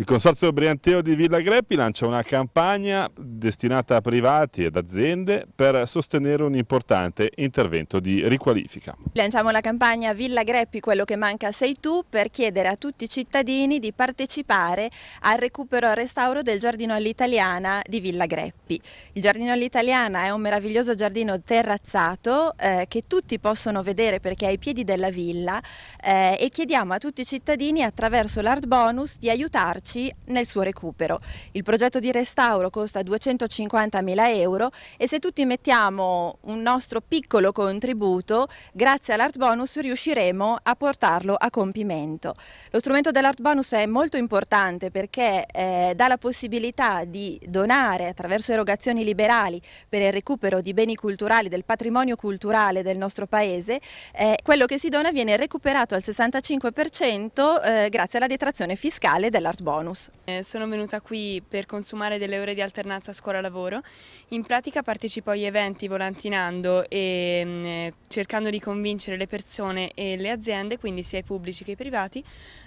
Il Consorzio Brianteo di Villa Greppi lancia una campagna destinata a privati ed aziende per sostenere un importante intervento di riqualifica. Lanciamo la campagna Villa Greppi, quello che manca sei tu, per chiedere a tutti i cittadini di partecipare al recupero e al restauro del giardino all'italiana di Villa Greppi. Il giardino all'italiana è un meraviglioso giardino terrazzato eh, che tutti possono vedere perché è ai piedi della villa eh, e chiediamo a tutti i cittadini attraverso l'Art Bonus di aiutarci APC nel suo recupero. Il progetto di restauro costa 250.000 euro e se tutti mettiamo un nostro piccolo contributo, grazie all'Art Bonus riusciremo a portarlo a compimento. Lo strumento dell'Art Bonus è molto importante perché eh, dà la possibilità di donare attraverso erogazioni liberali per il recupero di beni culturali, del patrimonio culturale del nostro paese, eh, quello che si dona viene recuperato al 65% eh, grazie alla detrazione fiscale dell'Art Bonus bonus. Eh, sono venuta qui per consumare delle ore di alternanza scuola-lavoro. In pratica partecipo agli eventi volantinando e mh, mm, eh, cercando di convincere le persone e le aziende, quindi sia i pubblici che i privati,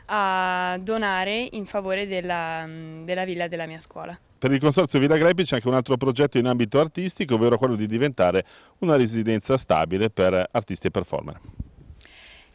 a donare in favore della, mh, mm, della villa della mia scuola. Per il Consorzio Villa Greppi c'è anche un altro progetto in ambito artistico, ovvero quello di diventare una residenza stabile per artisti e performer.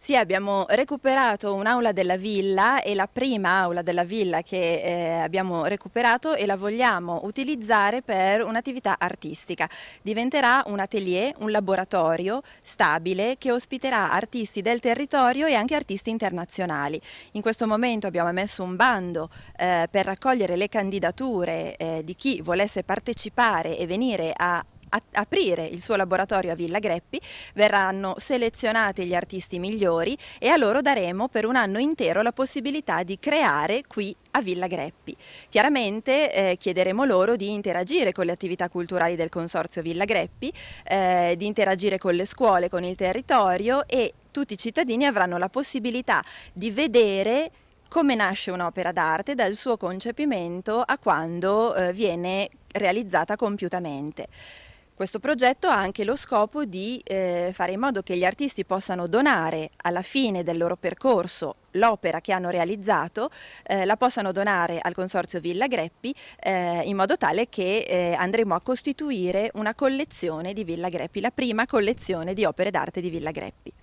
Sì, abbiamo recuperato un'aula della villa, e la prima aula della villa che eh, abbiamo recuperato e la vogliamo utilizzare per un'attività artistica. Diventerà un atelier, un laboratorio stabile che ospiterà artisti del territorio e anche artisti internazionali. In questo momento abbiamo emesso un bando eh, per raccogliere le candidature eh, di chi volesse partecipare e venire a aprire il suo laboratorio a Villa Greppi, verranno selezionati gli artisti migliori e a loro daremo per un anno intero la possibilità di creare qui a Villa Greppi. Chiaramente eh, chiederemo loro di interagire con le attività culturali del Consorzio Villa Greppi, eh, di interagire con le scuole, con il territorio e tutti i cittadini avranno la possibilità di vedere come nasce un'opera d'arte dal suo concepimento a quando eh, viene realizzata compiutamente. Questo progetto ha anche lo scopo di eh, fare in modo che gli artisti possano donare alla fine del loro percorso l'opera che hanno realizzato, eh, la possano donare al Consorzio Villa Greppi eh, in modo tale che eh, andremo a costituire una collezione di Villa Greppi, la prima collezione di opere d'arte di Villa Greppi.